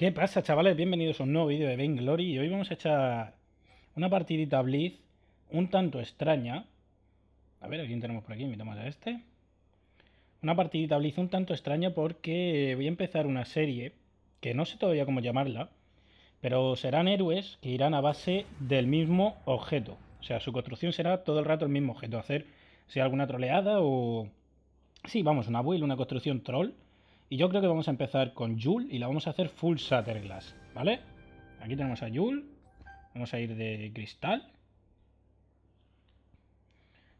¿Qué pasa, chavales? Bienvenidos a un nuevo vídeo de Ben Glory y hoy vamos a echar una partidita Blitz un tanto extraña. A ver, ¿a quién tenemos por aquí? Invitamos a este. Una partidita Blitz un tanto extraña porque voy a empezar una serie que no sé todavía cómo llamarla, pero serán héroes que irán a base del mismo objeto. O sea, su construcción será todo el rato el mismo objeto, hacer si alguna troleada o... Sí, vamos, una build, una construcción troll y yo creo que vamos a empezar con Joule y la vamos a hacer full satterglass, ¿vale? Aquí tenemos a Joule. Vamos a ir de cristal.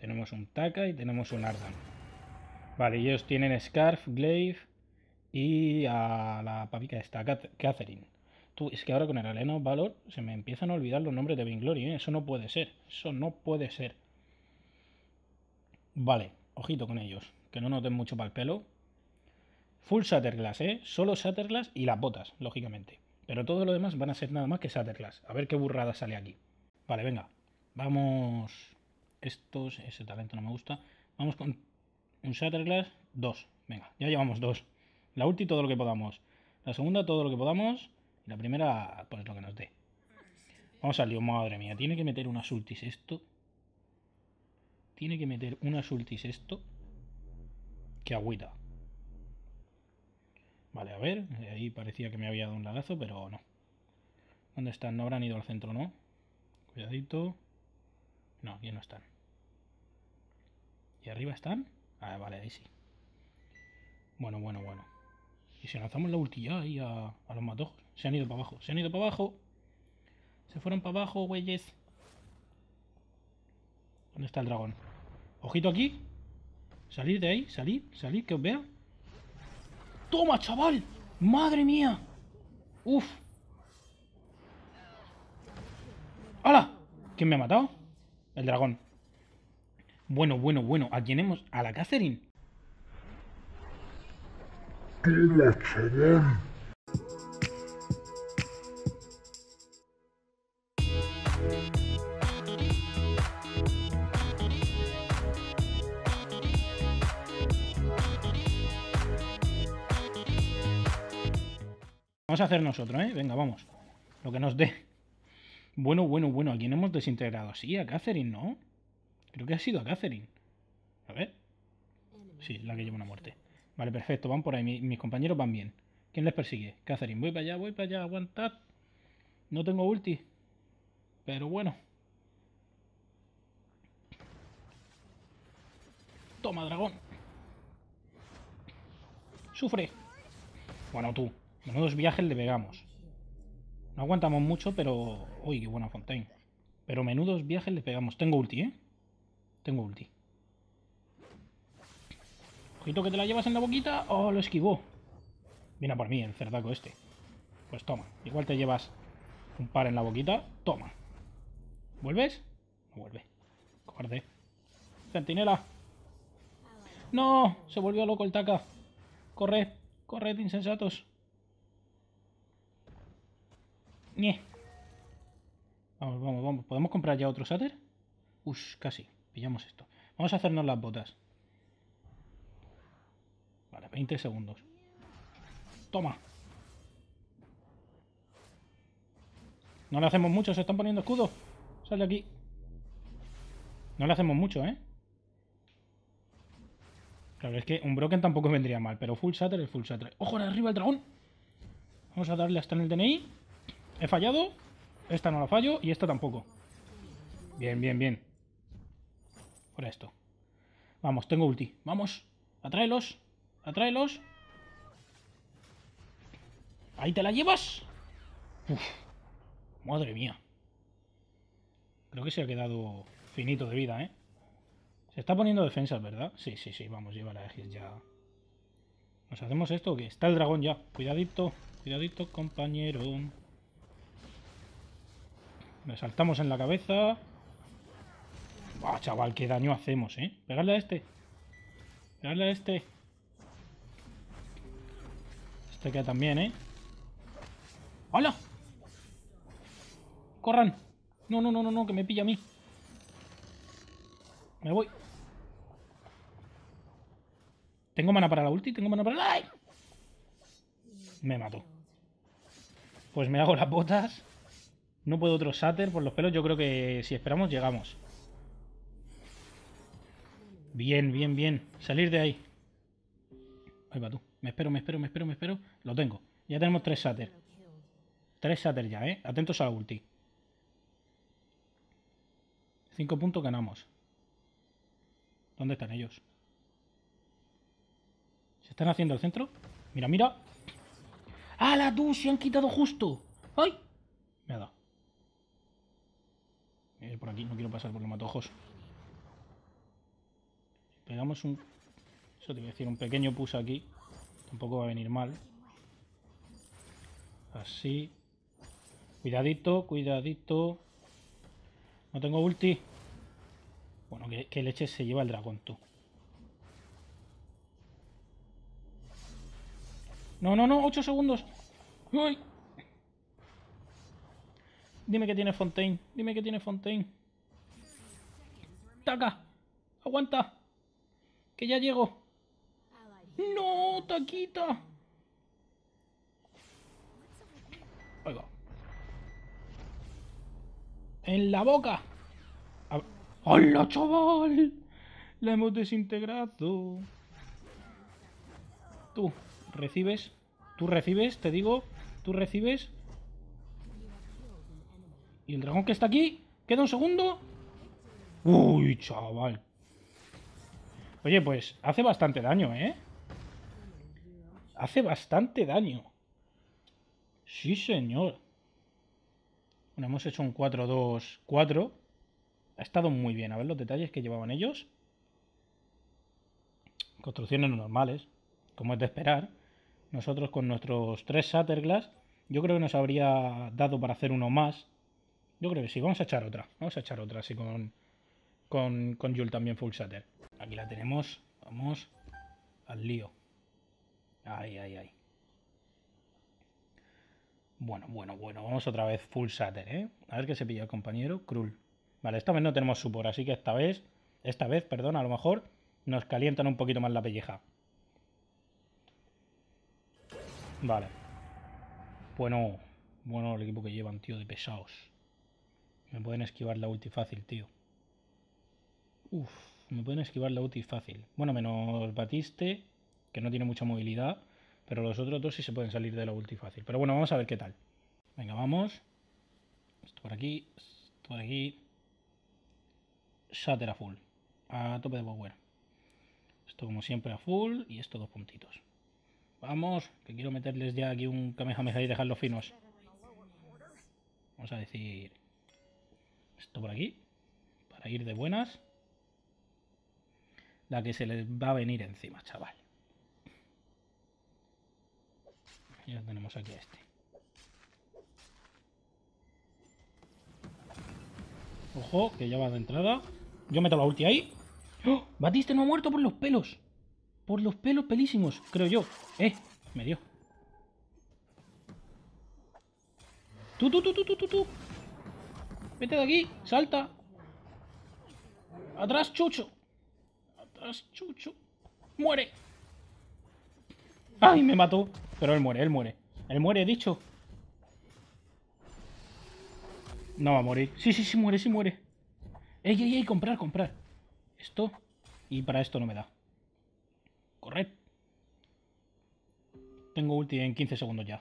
Tenemos un Taka y tenemos un Ardan. Vale, ellos tienen Scarf, Glaive y a la papica esta, Catherine. Tú, es que ahora con el Aleno Valor se me empiezan a olvidar los nombres de Vinglory, ¿eh? Eso no puede ser. Eso no puede ser. Vale, ojito con ellos. Que no noten mucho para el pelo. Full Shatterglass, ¿eh? Solo Shatterglass y las botas, lógicamente. Pero todo lo demás van a ser nada más que Shatterglass. A ver qué burrada sale aquí. Vale, venga. Vamos... Estos... Ese talento no me gusta. Vamos con un Shatterglass. Dos. Venga, ya llevamos dos. La ulti todo lo que podamos. La segunda todo lo que podamos. Y la primera, pues lo que nos dé. Vamos al lío, madre mía. Tiene que meter unas ultis esto. Tiene que meter unas ultis esto. Que agüita. Vale, a ver, eh, ahí parecía que me había dado un lagazo, pero no. ¿Dónde están? No habrán ido al centro, ¿no? Cuidadito. No, aquí no están. ¿Y arriba están? Ah, vale, ahí sí. Bueno, bueno, bueno. Y si lanzamos la ulti ya ahí a, a los matojos. Se han ido para abajo, se han ido para abajo. Se fueron para abajo, güeyes. ¿Dónde está el dragón? Ojito aquí. salir de ahí, salir salir que os vea. Toma, chaval. Madre mía. Uf. ¡Hala! ¿Quién me ha matado? El dragón. Bueno, bueno, bueno. ¿A quién hemos? A la Catherine. Vamos a hacer nosotros, ¿eh? Venga, vamos. Lo que nos dé. Bueno, bueno, bueno. ¿A quién hemos desintegrado? Sí, a Catherine, ¿no? Creo que ha sido a Catherine. A ver. Sí, la que lleva una muerte. Vale, perfecto. Van por ahí. mis compañeros van bien. ¿Quién les persigue? Catherine. Voy para allá, voy para allá. Aguantad. No tengo ulti. Pero bueno. Toma, dragón. Sufre. Bueno, tú. Menudos viajes le pegamos. No aguantamos mucho, pero... Uy, qué buena Fontaine. Pero menudos viajes le pegamos. Tengo ulti, ¿eh? Tengo ulti. Ojito que te la llevas en la boquita. Oh, lo esquivó. Viene por mí el cerdaco este. Pues toma. Igual te llevas un par en la boquita. Toma. ¿Vuelves? No vuelve. Cobarde. Centinela. No, se volvió loco el taca. Corre, corre, insensatos. Vamos, vamos, vamos. ¿Podemos comprar ya otro sater. Ush, casi. Pillamos esto. Vamos a hacernos las botas. Vale, 20 segundos. Toma. No le hacemos mucho, se están poniendo escudos. Sale de aquí. No le hacemos mucho, ¿eh? Claro, es que un Broken tampoco vendría mal, pero Full Shatter es Full Shatter. ¡Ojo, arriba el dragón! Vamos a darle hasta en el DNI. He fallado. Esta no la fallo y esta tampoco. Bien, bien, bien. Por esto. Vamos, tengo ulti. Vamos. Atráelos. Atráelos. Ahí te la llevas. Madre mía. Creo que se ha quedado finito de vida, ¿eh? Se está poniendo defensas, ¿verdad? Sí, sí, sí. Vamos, lleva la Aegis ya. ¿Nos hacemos esto o qué? Está el dragón ya. Cuidadito. Cuidadito, compañero. Le saltamos en la cabeza. Buah, chaval, qué daño hacemos, ¿eh? Pegadle a este. Pegadle a este. Este queda también, ¿eh? ¡Hola! ¡Corran! No, no, no, no, no, que me pilla a mí. Me voy. Tengo mana para la ulti, tengo mana para la... ¡Ay! Me mató. Pues me hago las botas. No puedo otro sater por los pelos. Yo creo que si esperamos, llegamos. Bien, bien, bien. Salir de ahí. Ahí va tú. Me espero, me espero, me espero, me espero. Lo tengo. Ya tenemos tres sater. Tres sater ya, ¿eh? Atentos a la ulti. Cinco puntos ganamos. ¿Dónde están ellos? ¿Se están haciendo el centro? Mira, mira. la tú! Se han quitado justo. ¡Ay! Me ha dado. Eh, por aquí, no quiero pasar por los matojos. Pegamos un... Eso te voy a decir, un pequeño push aquí. Tampoco va a venir mal. Así. Cuidadito, cuidadito. No tengo ulti. Bueno, que, que leche se lleva el dragón, tú. No, no, no, 8 segundos. ¡Uy! Dime que tiene Fontaine. Dime que tiene Fontaine. ¡Taca! ¡Aguanta! ¡Que ya llego! ¡No, taquita! Oiga. ¡En la boca! ¡Hola, chaval! La hemos desintegrado. Tú recibes, tú recibes, te digo, tú recibes y el dragón que está aquí, queda un segundo. Uy, chaval. Oye, pues hace bastante daño, ¿eh? Hace bastante daño. Sí, señor. Bueno, hemos hecho un 4-2-4. Ha estado muy bien. A ver los detalles que llevaban ellos. Construcciones normales, como es de esperar. Nosotros con nuestros tres Shatterglass, yo creo que nos habría dado para hacer uno más. Yo creo que sí, vamos a echar otra. Vamos a echar otra así con, con, con también full shatter. Aquí la tenemos. Vamos al lío. Ay, ay, ay. Bueno, bueno, bueno. Vamos otra vez full shatter, ¿eh? A ver qué se pilla el compañero. cruel. Vale, esta vez no tenemos support, así que esta vez, esta vez, perdón, a lo mejor nos calientan un poquito más la pelleja. Vale. Bueno, bueno el equipo que llevan, tío, de pesados. Me pueden esquivar la ulti fácil, tío. Uff, me pueden esquivar la ulti fácil. Bueno, menos Batiste, que no tiene mucha movilidad. Pero los otros dos sí se pueden salir de la ulti fácil. Pero bueno, vamos a ver qué tal. Venga, vamos. Esto por aquí. Esto por aquí. Shatter a full. A tope de power. Esto como siempre a full. Y esto dos puntitos. Vamos, que quiero meterles ya aquí un Kamehameha y dejarlos finos. Vamos a decir... Esto por aquí. Para ir de buenas. La que se les va a venir encima, chaval. Ya tenemos aquí a este. Ojo, que ya va de entrada. Yo meto la ulti ahí. ¡Oh! Batiste no ha muerto por los pelos. Por los pelos pelísimos, creo yo. Eh, me dio. Tú, tú, tú, tú, tú, tú, tú. Vete de aquí, salta. Atrás, chucho. Atrás, chucho. Muere. Ay, me mató. Pero él muere, él muere. Él muere, he dicho. No va a morir. Sí, sí, sí, muere, sí muere. Ey, ey, ey, comprar, comprar. Esto. Y para esto no me da. Correcto. Tengo ulti en 15 segundos ya.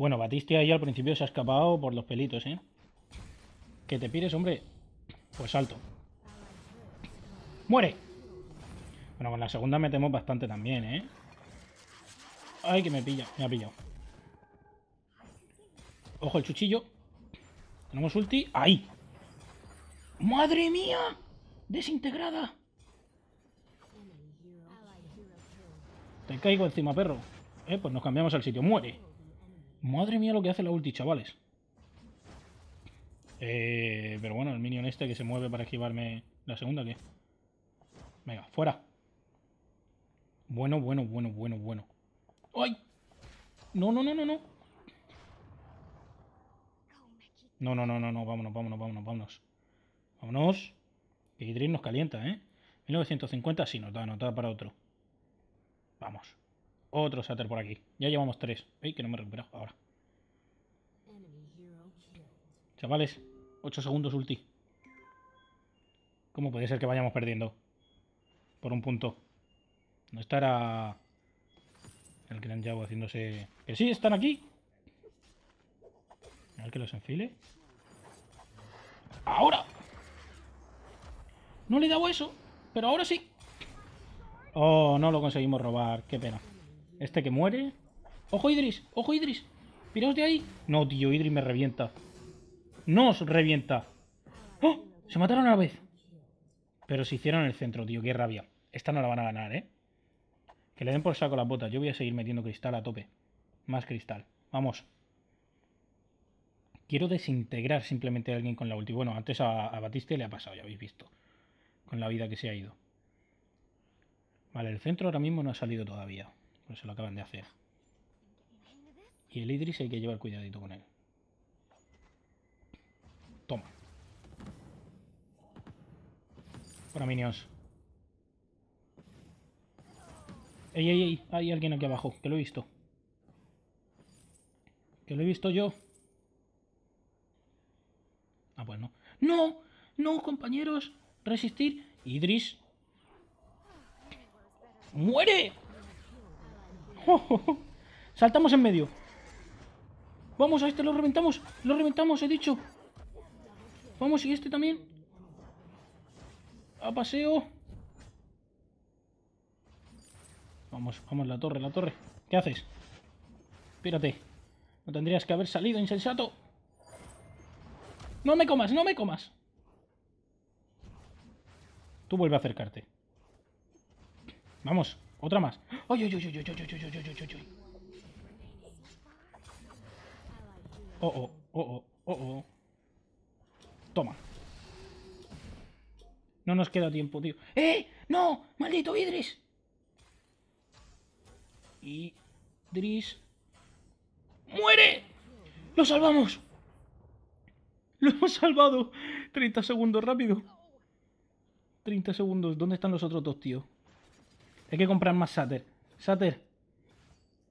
Bueno, Batistia ahí al principio se ha escapado por los pelitos, ¿eh? Que te pires, hombre. Pues salto. ¡Muere! Bueno, con la segunda metemos bastante también, ¿eh? ¡Ay, que me pilla! Me ha pillado. Ojo el chuchillo. Tenemos ulti. ¡Ahí! ¡Madre mía! ¡Desintegrada! Te caigo encima, perro. Eh, pues nos cambiamos al sitio. ¡Muere! Madre mía lo que hace la ulti, chavales. Eh, pero bueno, el minion este que se mueve para esquivarme la segunda, ¿qué? Venga, fuera. Bueno, bueno, bueno, bueno, bueno. ¡Ay! No, no, no, no, no. No, no, no, no, no, vámonos, vámonos, vámonos, vámonos. Vámonos. Hidrin nos calienta, ¿eh? 1950 sí, nos da, nos da para otro. Vamos. Otro Satter por aquí. Ya llevamos tres. ¡Ey! que no me he recuperado ahora. Chavales, 8 segundos ulti. ¿Cómo puede ser que vayamos perdiendo? Por un punto. No estará el gran Yao haciéndose... ¡Que sí, están aquí! A que los enfile. ¡Ahora! No le he dado eso, pero ahora sí. Oh, no lo conseguimos robar. Qué pena. Este que muere. ¡Ojo, Idris! ¡Ojo, Idris! ¡Miraos de ahí! No, tío, Idris me revienta. ¡Nos revienta! ¡Oh! ¡Se mataron a la vez! Pero se hicieron el centro, tío. ¡Qué rabia! Esta no la van a ganar, ¿eh? Que le den por saco las botas. Yo voy a seguir metiendo cristal a tope. Más cristal. Vamos. Quiero desintegrar simplemente a alguien con la ulti. Bueno, antes a Batiste le ha pasado, ya habéis visto. Con la vida que se ha ido. Vale, el centro ahora mismo no ha salido todavía. Pues se lo acaban de hacer. Y el Idris hay que llevar cuidadito con él. Toma. Para minions. ¡Ey, ey, ey! Hay alguien aquí abajo, que lo he visto. ¿Que lo he visto yo? Ah, pues no. ¡No! ¡No, compañeros! ¡Resistir! ¡Idris! ¡Muere! Oh, oh, oh. Saltamos en medio. Vamos, a este lo reventamos. Lo reventamos, he dicho. Vamos, y este también. A paseo. Vamos, vamos, la torre, la torre. ¿Qué haces? Espérate. No tendrías que haber salido, insensato. No me comas, no me comas. Tú vuelve a acercarte. Vamos. Otra más. ¡Ay, Oh, oh, oh, oh, oh, Toma. No nos queda tiempo, tío. ¡Eh! ¡No! ¡Maldito Idris! Idris... ¡Muere! ¡Lo salvamos! ¡Lo hemos salvado! 30 segundos, rápido. 30 segundos. ¿Dónde están los otros dos, tío? Hay que comprar más Sater. Sater.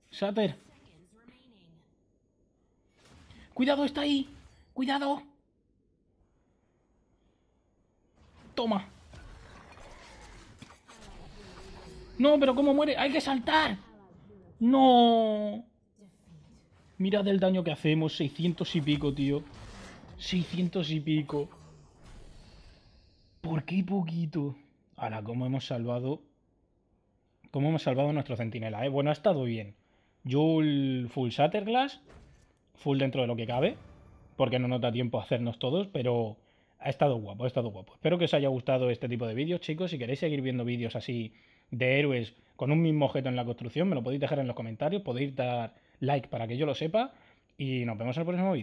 Sater. Cuidado, está ahí. Cuidado. Toma. No, pero ¿cómo muere? Hay que saltar. No. Mirad el daño que hacemos. 600 y pico, tío. 600 y pico. ¿Por qué poquito? Ahora, ¿cómo hemos salvado cómo hemos salvado nuestro centinela. ¿eh? Bueno, ha estado bien. Jul full Satterglass. full dentro de lo que cabe, porque no nos da tiempo a hacernos todos, pero ha estado guapo, ha estado guapo. Espero que os haya gustado este tipo de vídeos, chicos. Si queréis seguir viendo vídeos así de héroes con un mismo objeto en la construcción, me lo podéis dejar en los comentarios, podéis dar like para que yo lo sepa y nos vemos en el próximo vídeo.